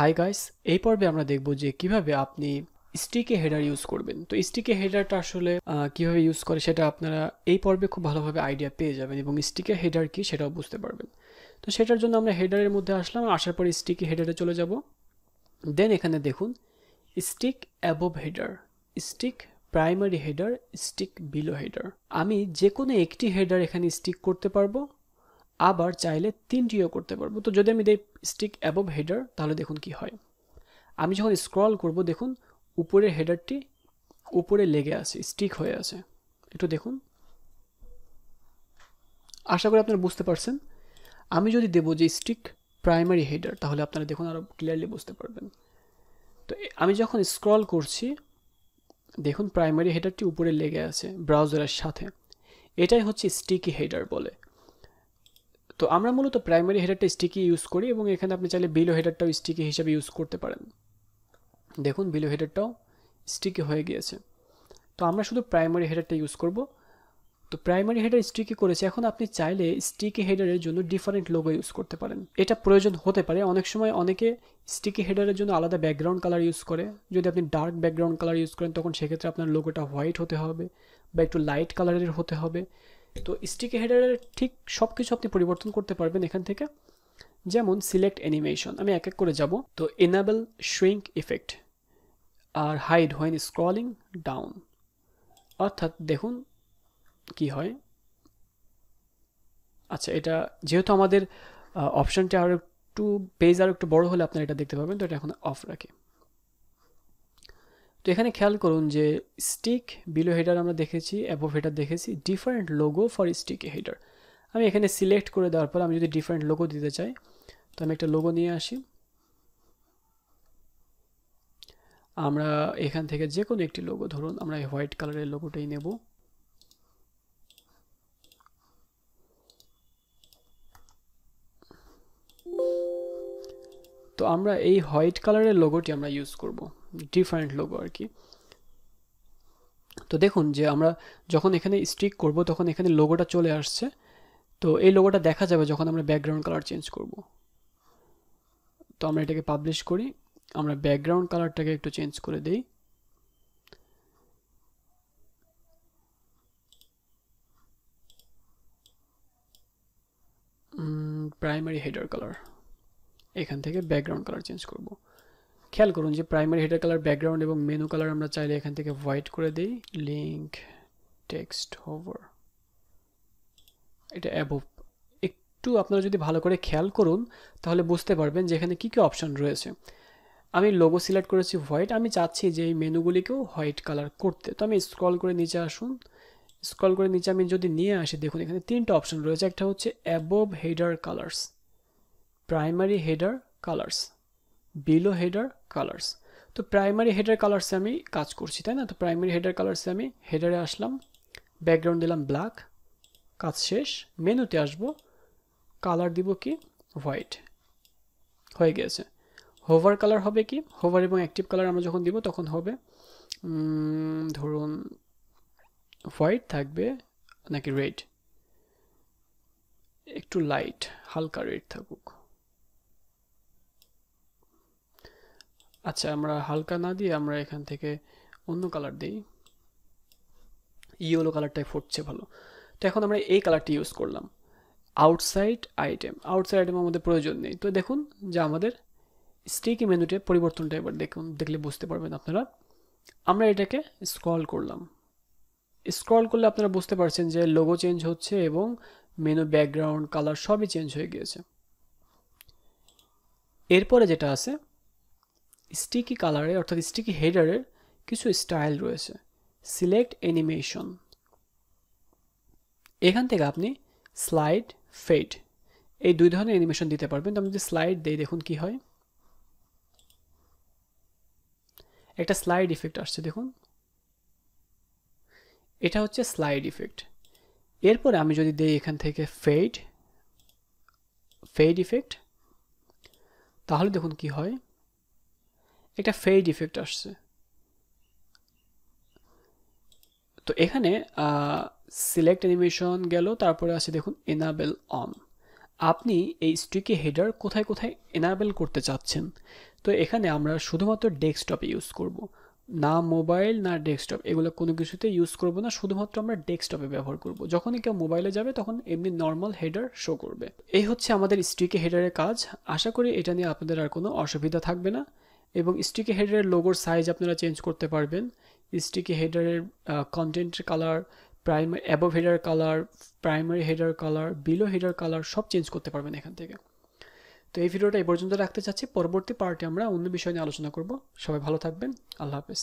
hi guys এই পর্বে আমরা দেখব যে কিভাবে আপনি স্টিকে হেডার ইউজ করবেন তো স্টিকে হেডারটা আসলে কিভাবে ইউজ করে সেটা আপনারা এই পর্বে খুব ভালোভাবে আইডিয়া পেয়ে যাবেন এবং স্টিকে হেডার কি সেটাও বুঝতে পারবেন তো সেটার জন্য আমরা হেডারের মধ্যে আসলাম আসার পর স্টিকে হেডারে চলে যাব দেন এখানে দেখুন stick above header stick primary header stick below header আমি যে কোনো একটি হেডার এখানে স্টিক করতে পারবো আবার চাইলে তিনটিও করতে পারবো তো যদি আমি দেই স্টিক অ্যাবভ হেডার তাহলে দেখুন কি হয় আমি যখন স্ক্রল করব দেখুন উপরের হেডারটি উপরে লেগে আছে স্টিক হয়ে আছে একটু দেখুন আশা করি আপনারা বুঝতে পারছেন আমি যদি দেবো যে স্টিক প্রাইমারি হেডার তাহলে আপনারা দেখুন আরও ক্লিয়ারলি বুঝতে পারবেন তো আমি যখন স্ক্রল করছি দেখুন প্রাইমারি হেডারটি উপরে লেগে আছে ব্রাউজারের সাথে এটাই হচ্ছে স্টিকি হেডার বলে তো আমরা মূলত প্রাইমারি হেডারটা স্টিকি ইউজ করি এবং এখানে আপনি চাইলে বিলো হেডারটাও স্টিকি হিসাবে ইউজ করতে পারেন দেখুন বিলো হেডারটাও স্টিকি হয়ে গিয়েছে তো আমরা শুধু প্রাইমারি হেডারটা ইউজ করব তো প্রাইমারি হেডার স্টিকি করেছে এখন আপনি চাইলে স্টিকি হেডারের জন্য ডিফারেন্ট লোগো ইউজ করতে পারেন এটা প্রয়োজন হতে পারে অনেক সময় অনেকে স্টিকি হেডারের জন্য আলাদা ব্যাকগ্রাউন্ড কালার ইউজ করে যদি আপনি ডার্ক ব্যাকগ্রাউন্ড কালার ইউজ করেন তখন সেক্ষেত্রে আপনার লোগোটা হোয়াইট হতে হবে বা একটু লাইট কালারের হতে হবে তো স্টিক হেডারের ঠিক সব কিছু আপনি পরিবর্তন করতে পারবেন এখান থেকে যেমন সিলেক্ট অ্যানিমেশন আমি এক এক করে যাব তো এনাবেল শ্রিঙ্ক ইফেক্ট আর হাইড হোয়েন স্ক্রলিং ডাউন অর্থাৎ দেখুন কি হয় আচ্ছা এটা যেহেতু আমাদের অপশানটা আরও একটু পেজ আরও একটু বড় হলে আপনারা এটা দেখতে পাবেন তো এটা এখন অফ রাখি তো এখানে খেয়াল করুন যে স্টিক বিলো হেডার আমরা দেখেছি অ্যাবোভ হেডার দেখেছি different logo for stick header আমি এখানে সিলেক্ট করে দেওয়ার পর আমি যদি ডিফারেন্ট লোগো দিতে চাই তো আমি একটা লোগো নিয়ে আসি আমরা এখান থেকে যে কোনো একটি লোগো ধরুন আমরা এই হোয়াইট কালারের লোগোটাই নেব তো আমরা এই হোয়াইট কালারের লোগোটি আমরা ইউজ করবো ডিফারেন্ট লোগো আর কি তো দেখুন যে আমরা যখন এখানে স্টিক করব তখন এখানে লোগোটা চলে আসছে তো এই লোগোটা দেখা যাবে যখন আমরা ব্যাকগ্রাউন্ড কালার চেঞ্জ করব তো আমরা এটাকে পাবলিশ করি আমরা ব্যাকগ্রাউন্ড কালারটাকে একটু চেঞ্জ করে দিই প্রাইমারি হেডার কালার এখান থেকে ব্যাকগ্রাউন্ড কালার চেঞ্জ করবো খেয়াল করুন যে প্রাইমারি হেডার কালার ব্যাকগ্রাউন্ড এবং মেনু কালার আমরা চাইলে এখান থেকে হোয়াইট করে দিই লিঙ্ক টেক্সট হোভার এটা অ্যাভোভ একটু আপনারা যদি ভালো করে খেয়াল করুন তাহলে বুঝতে পারবেন যে এখানে কী কী অপশন রয়েছে আমি লোগো সিলেক্ট করেছি হোয়াইট আমি চাচ্ছি যে এই মেনুগুলিকেও হোয়াইট কালার করতে তো আমি স্ক্রল করে নিচে আসুন স্ক্রল করে নিচে আমি যদি নিয়ে আসি দেখুন এখানে তিনটা অপশন রয়েছে একটা হচ্ছে above header colours primary header colours below header colours তো প্রাইমারি হেডার কালার্সে আমি কাজ করছি তাই না তো প্রাইমারি হেডার কালার্সে আমি হেডারে আসলাম ব্যাকগ্রাউন্ড দিলাম ব্ল্যাক কাজ শেষ মেনুতে আসব কালার দিব কি হোয়াইট হয়ে গেছে হোভার কালার হবে কি হোভার এবং অ্যাক্টিভ কালার আমরা যখন দিব তখন হবে ধরুন হোয়াইট থাকবে নাকি রেড একটু লাইট হালকা রেড থাকুক আচ্ছা আমরা হালকা না দিয়ে আমরা এখান থেকে অন্য কালার দিই ইয়েলো কালারটাই ফুটছে ভালো তো এখন আমরা এই কালারটি ইউজ করলাম আউটসাইড আইটেম আউটসাইড আইটেম আমাদের প্রয়োজন নেই তো দেখুন যা আমাদের স্টিকি মেনুতে পরিবর্তনটা এবার দেখুন দেখলে বুঝতে পারবেন আপনারা আমরা এটাকে স্ক্রল করলাম স্ক্রল করলে আপনারা বুঝতে পারছেন যে লোগো চেঞ্জ হচ্ছে এবং মেনু ব্যাকগ্রাউন্ড কালার সবই চেঞ্জ হয়ে গিয়েছে এরপরে যেটা আছে স্টিকি কালারে অর্থাৎ স্টিকি হেডারের কিছু স্টাইল রয়েছে সিলেক্ট অ্যানিমেশন এখান থেকে আপনি স্লাইড ফেড এই দুই ধরনের অ্যানিমেশন দিতে পারবেন তো আমি যদি স্লাইড দেই দেখুন কি হয় একটা স্লাইড ইফেক্ট আসছে দেখুন এটা হচ্ছে স্লাইড ইফেক্ট এরপরে আমি যদি দেই এখান থেকে ফেড ফেড ইফেক্ট তাহলে দেখুন কি হয় একটা ফেড ইফেক্ট আসছে তো এখানে সিলেক্ট অ্যানিমেশন গেল তারপরে আছে দেখুন এনাবেল অন আপনি এই স্টিকি হেডার কোথায় কোথায় এনাবেল করতে চাচ্ছেন তো এখানে আমরা শুধুমাত্র ডেস্কটপে ইউজ করব না মোবাইল না ডেস্কটপ এগুলো কোনো কিছুতে ইউজ করব না শুধুমাত্র আমরা ডেস্কটপে ব্যবহার করব যখনই কেউ মোবাইলে যাবে তখন এমনি নর্মাল হেডার শো করবে এই হচ্ছে আমাদের স্টিকি হেডারের কাজ আশা করি এটা নিয়ে আপনাদের আর কোনো অসুবিধা থাকবে না এবং স্টিকি হেডারের লোগোর সাইজ আপনারা চেঞ্জ করতে পারবেন স্টিকি হেডারের কন্টেন্টের colour primary above header colour primary header colour below header colour সব চেঞ্জ করতে পারবেন এখান থেকে তো এই ভিডিওটা এই পর্যন্ত রাখতে চাচ্ছি পরবর্তী পার্টে আমরা অন্য বিষয় নিয়ে আলোচনা করব সবাই ভালো থাকবেন আল্লাহ হাফেজ